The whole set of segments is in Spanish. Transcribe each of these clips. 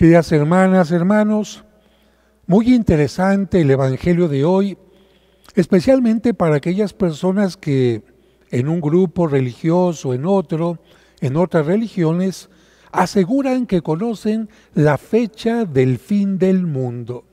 Queridas hermanas, hermanos, muy interesante el Evangelio de hoy, especialmente para aquellas personas que en un grupo religioso, en otro, en otras religiones, aseguran que conocen la fecha del fin del mundo.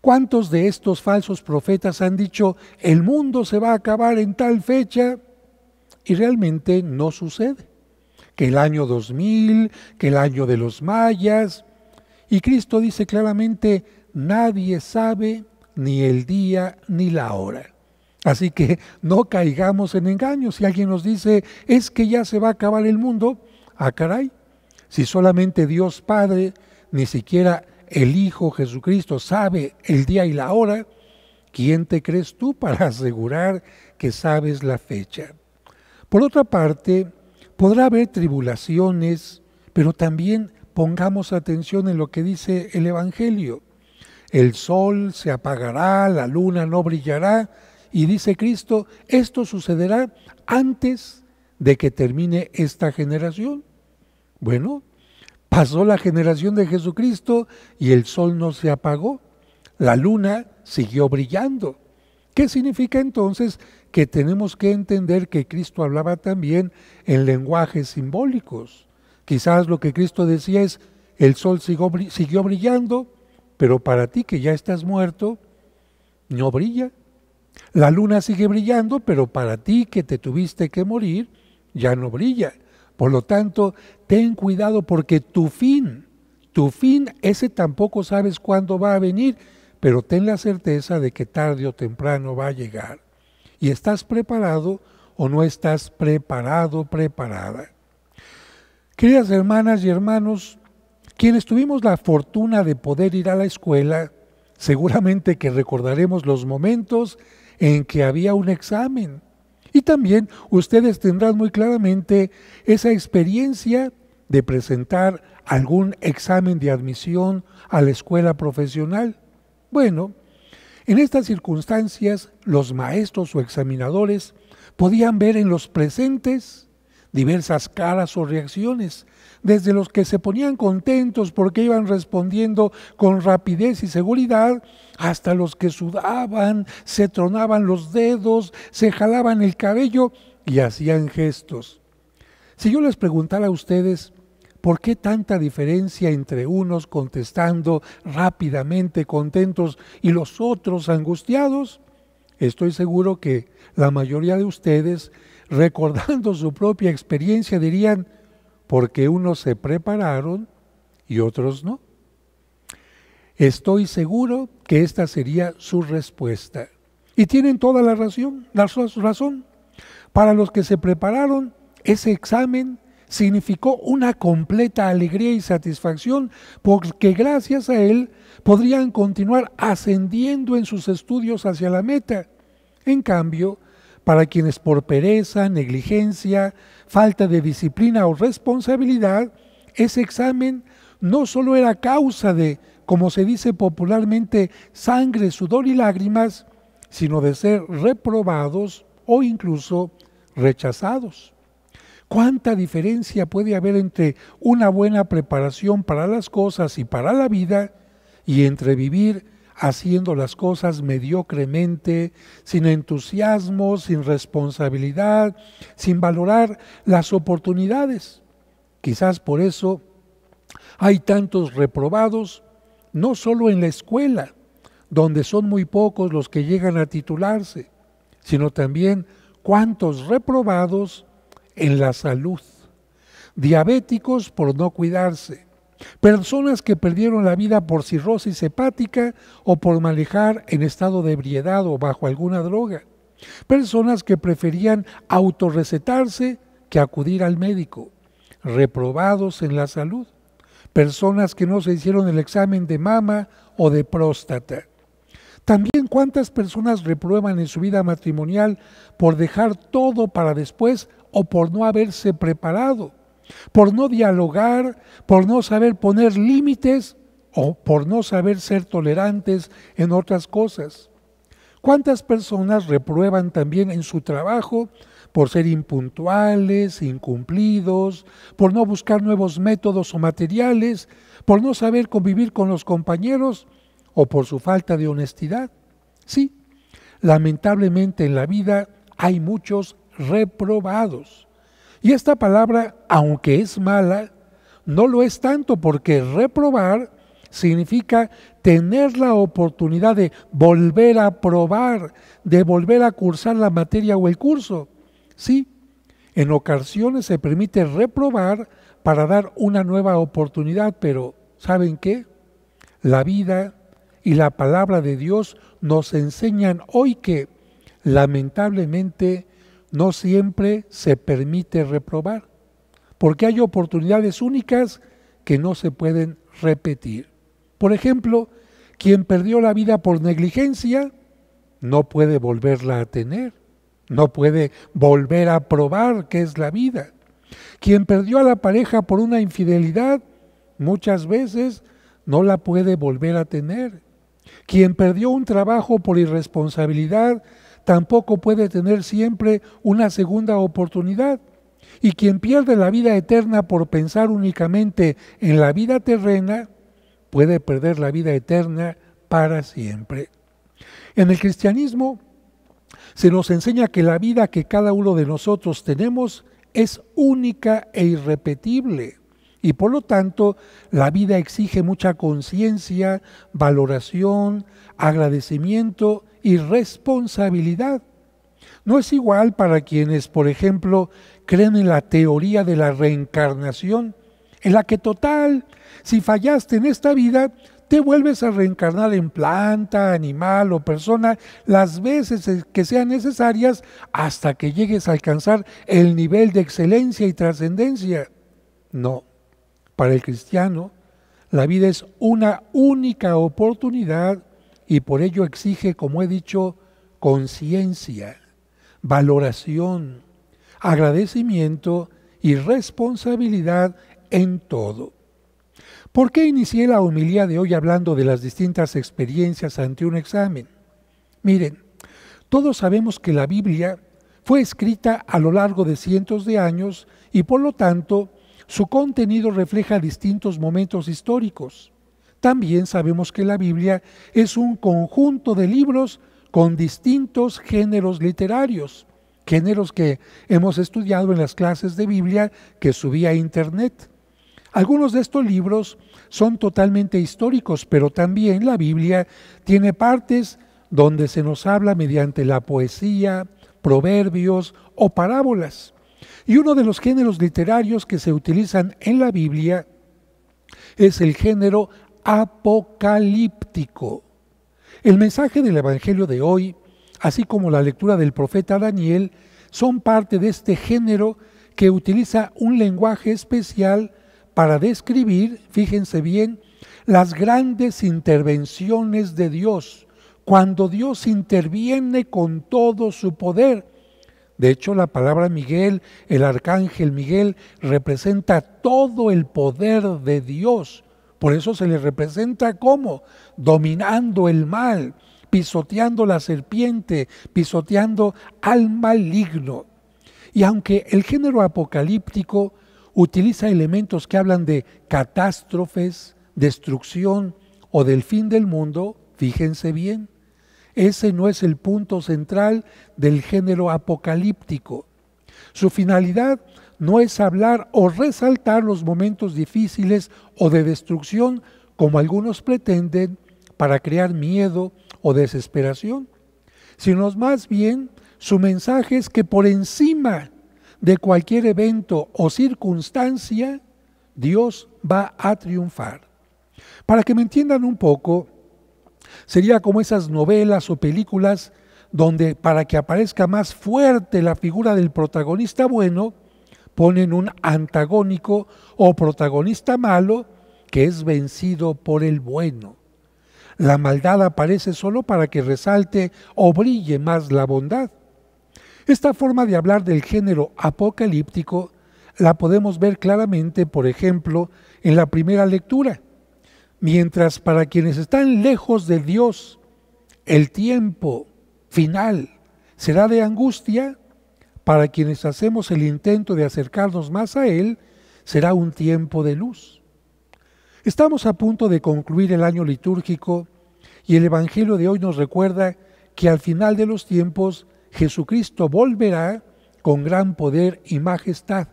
¿Cuántos de estos falsos profetas han dicho, el mundo se va a acabar en tal fecha? Y realmente no sucede que el año 2000, que el año de los mayas. Y Cristo dice claramente, nadie sabe ni el día ni la hora. Así que no caigamos en engaños. Si alguien nos dice, es que ya se va a acabar el mundo, ah caray, si solamente Dios Padre, ni siquiera el Hijo Jesucristo sabe el día y la hora, ¿quién te crees tú para asegurar que sabes la fecha? Por otra parte, podrá haber tribulaciones, pero también pongamos atención en lo que dice el Evangelio. El sol se apagará, la luna no brillará, y dice Cristo, esto sucederá antes de que termine esta generación. Bueno, pasó la generación de Jesucristo y el sol no se apagó, la luna siguió brillando. ¿Qué significa entonces que tenemos que entender que Cristo hablaba también en lenguajes simbólicos. Quizás lo que Cristo decía es, el sol siguió, brillando, pero para ti que ya estás muerto, no brilla. La luna sigue brillando, pero para ti que te tuviste que morir, ya no brilla. Por lo tanto, ten cuidado porque tu fin, tu fin, ese tampoco sabes cuándo va a venir, pero ten la certeza de que tarde o temprano va a llegar y estás preparado o no estás preparado, preparada. Queridas hermanas y hermanos, quienes tuvimos la fortuna de poder ir a la escuela, seguramente que recordaremos los momentos en que había un examen. Y también ustedes tendrán muy claramente esa experiencia de presentar algún examen de admisión a la escuela profesional. Bueno, en estas circunstancias, los maestros o examinadores podían ver en los presentes diversas caras o reacciones, desde los que se ponían contentos porque iban respondiendo con rapidez y seguridad, hasta los que sudaban, se tronaban los dedos, se jalaban el cabello y hacían gestos. Si yo les preguntara a ustedes, ¿Por qué tanta diferencia entre unos contestando rápidamente contentos y los otros angustiados? Estoy seguro que la mayoría de ustedes, recordando su propia experiencia, dirían, porque unos se prepararon y otros no. Estoy seguro que esta sería su respuesta. Y tienen toda la razón, la razón. Para los que se prepararon, ese examen significó una completa alegría y satisfacción porque gracias a él podrían continuar ascendiendo en sus estudios hacia la meta. En cambio, para quienes por pereza, negligencia, falta de disciplina o responsabilidad, ese examen no solo era causa de, como se dice popularmente, sangre, sudor y lágrimas, sino de ser reprobados o incluso rechazados. ¿Cuánta diferencia puede haber entre una buena preparación para las cosas y para la vida y entre vivir haciendo las cosas mediocremente, sin entusiasmo, sin responsabilidad, sin valorar las oportunidades? Quizás por eso hay tantos reprobados, no solo en la escuela, donde son muy pocos los que llegan a titularse, sino también cuántos reprobados en la salud, diabéticos por no cuidarse, personas que perdieron la vida por cirrosis hepática o por manejar en estado de ebriedad o bajo alguna droga, personas que preferían autorrecetarse que acudir al médico, reprobados en la salud, personas que no se hicieron el examen de mama o de próstata. También cuántas personas reprueban en su vida matrimonial por dejar todo para después o por no haberse preparado, por no dialogar, por no saber poner límites o por no saber ser tolerantes en otras cosas. ¿Cuántas personas reprueban también en su trabajo por ser impuntuales, incumplidos, por no buscar nuevos métodos o materiales, por no saber convivir con los compañeros o por su falta de honestidad? Sí, lamentablemente en la vida hay muchos reprobados. Y esta palabra, aunque es mala, no lo es tanto porque reprobar significa tener la oportunidad de volver a probar, de volver a cursar la materia o el curso. Sí, en ocasiones se permite reprobar para dar una nueva oportunidad, pero ¿saben qué? La vida y la palabra de Dios nos enseñan hoy que lamentablemente no siempre se permite reprobar, porque hay oportunidades únicas que no se pueden repetir. Por ejemplo, quien perdió la vida por negligencia no puede volverla a tener, no puede volver a probar qué es la vida. Quien perdió a la pareja por una infidelidad muchas veces no la puede volver a tener. Quien perdió un trabajo por irresponsabilidad tampoco puede tener siempre una segunda oportunidad. Y quien pierde la vida eterna por pensar únicamente en la vida terrena, puede perder la vida eterna para siempre. En el cristianismo se nos enseña que la vida que cada uno de nosotros tenemos es única e irrepetible y por lo tanto la vida exige mucha conciencia, valoración, agradecimiento y responsabilidad. No es igual para quienes, por ejemplo, creen en la teoría de la reencarnación, en la que total, si fallaste en esta vida, te vuelves a reencarnar en planta, animal o persona las veces que sean necesarias hasta que llegues a alcanzar el nivel de excelencia y trascendencia. No, para el cristiano, la vida es una única oportunidad y por ello exige, como he dicho, conciencia, valoración, agradecimiento y responsabilidad en todo. ¿Por qué inicié la homilía de hoy hablando de las distintas experiencias ante un examen? Miren, todos sabemos que la Biblia fue escrita a lo largo de cientos de años y por lo tanto su contenido refleja distintos momentos históricos. También sabemos que la Biblia es un conjunto de libros con distintos géneros literarios, géneros que hemos estudiado en las clases de Biblia que subí a Internet. Algunos de estos libros son totalmente históricos, pero también la Biblia tiene partes donde se nos habla mediante la poesía, proverbios o parábolas. Y uno de los géneros literarios que se utilizan en la Biblia es el género apocalíptico. El mensaje del Evangelio de hoy, así como la lectura del profeta Daniel, son parte de este género que utiliza un lenguaje especial para describir, fíjense bien, las grandes intervenciones de Dios, cuando Dios interviene con todo su poder. De hecho, la palabra Miguel, el arcángel Miguel, representa todo el poder de Dios por eso se le representa como dominando el mal, pisoteando la serpiente, pisoteando al maligno. Y aunque el género apocalíptico utiliza elementos que hablan de catástrofes, destrucción o del fin del mundo, fíjense bien, ese no es el punto central del género apocalíptico. Su finalidad no es hablar o resaltar los momentos difíciles o de destrucción, como algunos pretenden, para crear miedo o desesperación, sino más bien su mensaje es que por encima de cualquier evento o circunstancia, Dios va a triunfar. Para que me entiendan un poco, sería como esas novelas o películas donde para que aparezca más fuerte la figura del protagonista bueno, ponen un antagónico o protagonista malo que es vencido por el bueno. La maldad aparece solo para que resalte o brille más la bondad. Esta forma de hablar del género apocalíptico la podemos ver claramente, por ejemplo, en la primera lectura. Mientras para quienes están lejos de Dios, el tiempo final será de angustia, para quienes hacemos el intento de acercarnos más a Él, será un tiempo de luz. Estamos a punto de concluir el año litúrgico y el Evangelio de hoy nos recuerda que al final de los tiempos Jesucristo volverá con gran poder y majestad,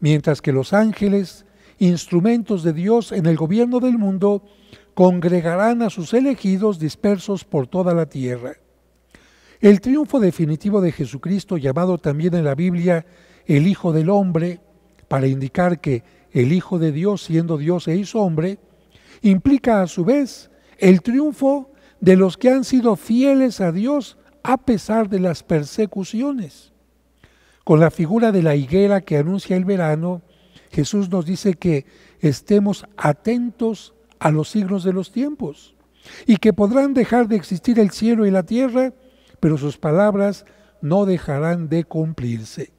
mientras que los ángeles, instrumentos de Dios en el gobierno del mundo, congregarán a sus elegidos dispersos por toda la tierra. El triunfo definitivo de Jesucristo, llamado también en la Biblia el Hijo del Hombre, para indicar que el Hijo de Dios, siendo Dios, e hizo hombre, implica a su vez el triunfo de los que han sido fieles a Dios a pesar de las persecuciones. Con la figura de la higuera que anuncia el verano, Jesús nos dice que estemos atentos a los signos de los tiempos y que podrán dejar de existir el cielo y la tierra, pero sus palabras no dejarán de cumplirse.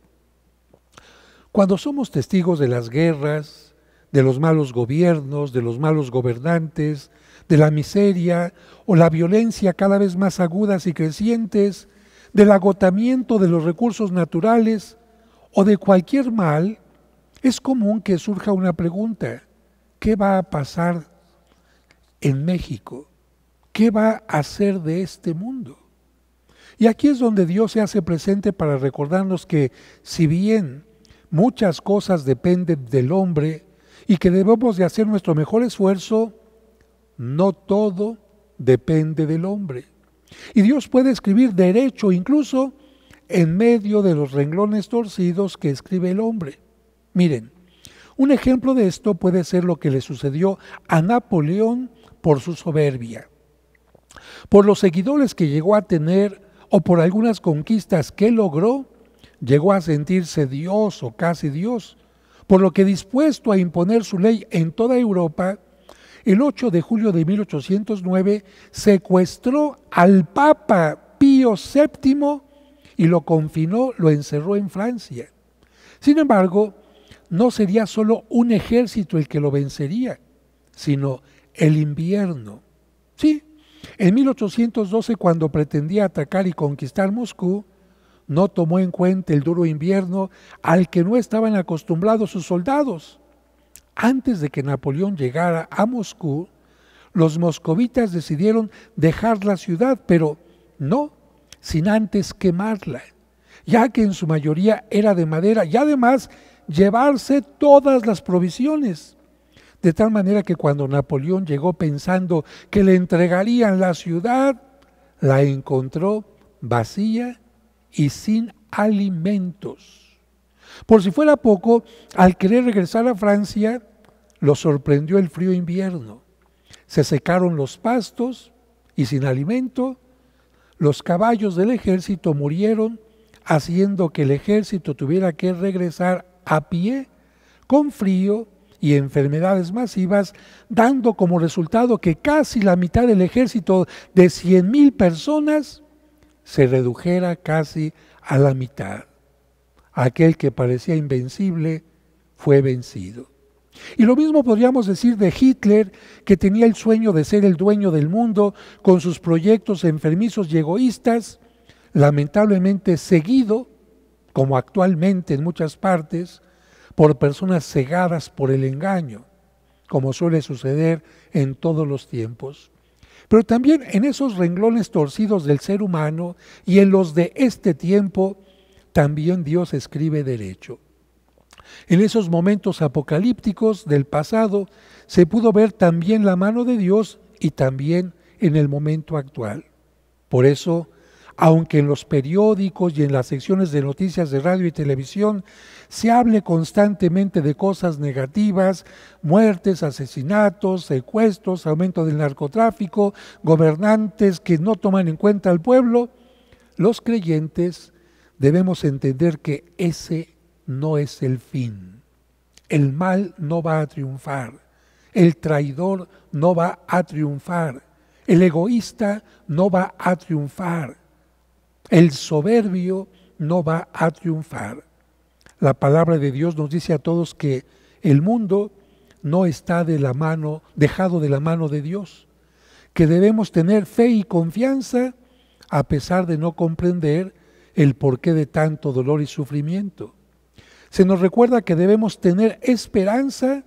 Cuando somos testigos de las guerras, de los malos gobiernos, de los malos gobernantes, de la miseria o la violencia cada vez más agudas y crecientes, del agotamiento de los recursos naturales o de cualquier mal, es común que surja una pregunta, ¿qué va a pasar en México? ¿Qué va a hacer de este mundo? Y aquí es donde Dios se hace presente para recordarnos que si bien muchas cosas dependen del hombre y que debemos de hacer nuestro mejor esfuerzo, no todo depende del hombre. Y Dios puede escribir derecho incluso en medio de los renglones torcidos que escribe el hombre. Miren, un ejemplo de esto puede ser lo que le sucedió a Napoleón por su soberbia, por los seguidores que llegó a tener o por algunas conquistas que logró, llegó a sentirse Dios o casi Dios, por lo que dispuesto a imponer su ley en toda Europa, el 8 de julio de 1809 secuestró al Papa Pío VII y lo confinó, lo encerró en Francia. Sin embargo, no sería solo un ejército el que lo vencería, sino el invierno. Sí, en 1812, cuando pretendía atacar y conquistar Moscú, no tomó en cuenta el duro invierno al que no estaban acostumbrados sus soldados. Antes de que Napoleón llegara a Moscú, los moscovitas decidieron dejar la ciudad, pero no sin antes quemarla, ya que en su mayoría era de madera y además llevarse todas las provisiones. De tal manera que cuando Napoleón llegó pensando que le entregarían la ciudad, la encontró vacía y sin alimentos. Por si fuera poco, al querer regresar a Francia, lo sorprendió el frío invierno. Se secaron los pastos y sin alimento, los caballos del ejército murieron, haciendo que el ejército tuviera que regresar a pie, con frío y enfermedades masivas, dando como resultado que casi la mitad del ejército de 100.000 personas se redujera casi a la mitad. Aquel que parecía invencible fue vencido. Y lo mismo podríamos decir de Hitler, que tenía el sueño de ser el dueño del mundo con sus proyectos enfermizos y egoístas, lamentablemente seguido, como actualmente en muchas partes, por personas cegadas por el engaño, como suele suceder en todos los tiempos. Pero también en esos renglones torcidos del ser humano y en los de este tiempo, también Dios escribe derecho. En esos momentos apocalípticos del pasado se pudo ver también la mano de Dios y también en el momento actual. Por eso, aunque en los periódicos y en las secciones de noticias de radio y televisión se hable constantemente de cosas negativas, muertes, asesinatos, secuestros, aumento del narcotráfico, gobernantes que no toman en cuenta al pueblo, los creyentes debemos entender que ese no es el fin. El mal no va a triunfar, el traidor no va a triunfar, el egoísta no va a triunfar, el soberbio no va a triunfar la palabra de Dios nos dice a todos que el mundo no está de la mano, dejado de la mano de Dios, que debemos tener fe y confianza a pesar de no comprender el porqué de tanto dolor y sufrimiento. Se nos recuerda que debemos tener esperanza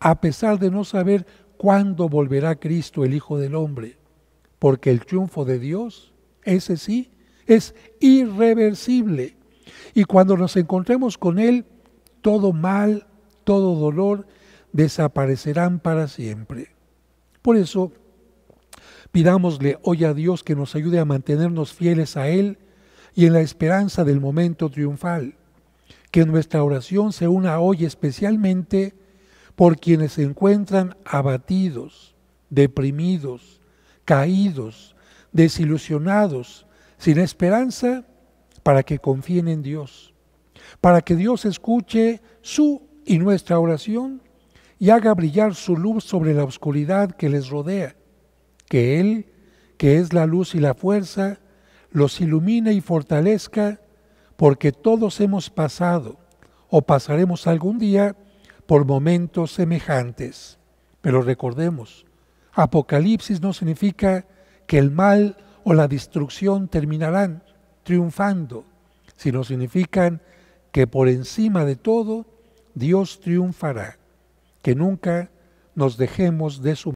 a pesar de no saber cuándo volverá Cristo el Hijo del Hombre, porque el triunfo de Dios, ese sí, es irreversible. Y cuando nos encontremos con Él, todo mal, todo dolor desaparecerán para siempre. Por eso, pidámosle hoy a Dios que nos ayude a mantenernos fieles a Él y en la esperanza del momento triunfal. Que nuestra oración se una hoy especialmente por quienes se encuentran abatidos, deprimidos, caídos, desilusionados, sin esperanza para que confíen en Dios, para que Dios escuche su y nuestra oración y haga brillar su luz sobre la oscuridad que les rodea, que Él, que es la luz y la fuerza, los ilumine y fortalezca, porque todos hemos pasado o pasaremos algún día por momentos semejantes. Pero recordemos, Apocalipsis no significa que el mal o la destrucción terminarán, triunfando, sino significan que por encima de todo Dios triunfará, que nunca nos dejemos de su